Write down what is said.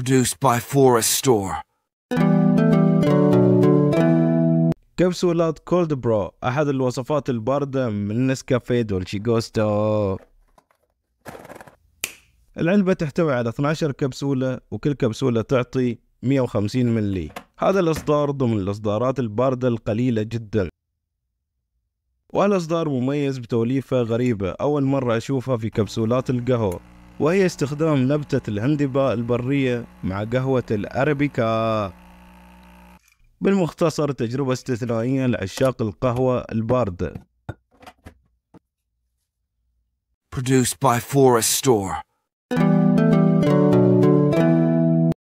produced by Forest Store. كبسولات كولد برو أحد الوصفات الباردة من نسكافيه دولشي جوستو العلبة تحتوي على 12 كبسولة وكل كبسولة تعطي 150 ملي هذا الإصدار ضمن الإصدارات الباردة القليلة جدا وهالإصدار مميز بتوليفة غريبة أول مرة أشوفها في كبسولات القهوة وهي استخدام نبتة الهندبة البرية مع قهوة الأربيكا بالمختصر تجربة استثنائية لعشاق القهوة الباردة Produced by Forest Store